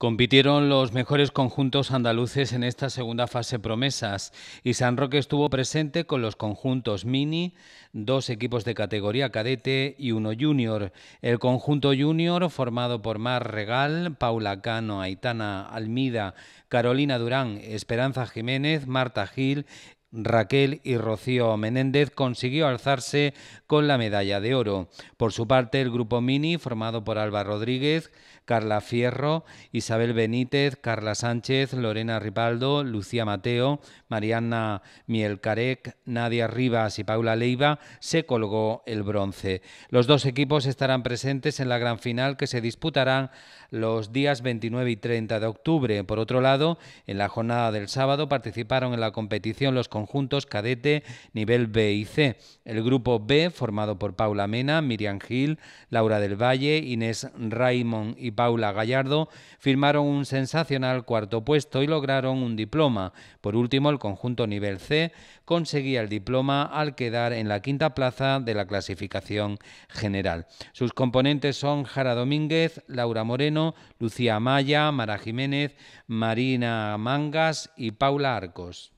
Compitieron los mejores conjuntos andaluces en esta segunda fase promesas y San Roque estuvo presente con los conjuntos mini, dos equipos de categoría cadete y uno junior. El conjunto junior, formado por Mar Regal, Paula Cano, Aitana Almida, Carolina Durán, Esperanza Jiménez, Marta Gil Raquel y Rocío Menéndez consiguió alzarse con la medalla de oro. Por su parte, el grupo Mini, formado por Alba Rodríguez, Carla Fierro, Isabel Benítez, Carla Sánchez, Lorena Ripaldo, Lucía Mateo, Mariana Mielcarec, Nadia Rivas y Paula Leiva, se colgó el bronce. Los dos equipos estarán presentes en la gran final que se disputará los días 29 y 30 de octubre. Por otro lado, en la jornada del sábado participaron en la competición los conjuntos cadete, nivel B y C. El grupo B, formado por Paula Mena, Miriam Gil, Laura del Valle, Inés Raymond y Paula Gallardo, firmaron un sensacional cuarto puesto y lograron un diploma. Por último, el conjunto nivel C conseguía el diploma al quedar en la quinta plaza de la clasificación general. Sus componentes son Jara Domínguez, Laura Moreno, Lucía Amaya, Mara Jiménez, Marina Mangas y Paula Arcos.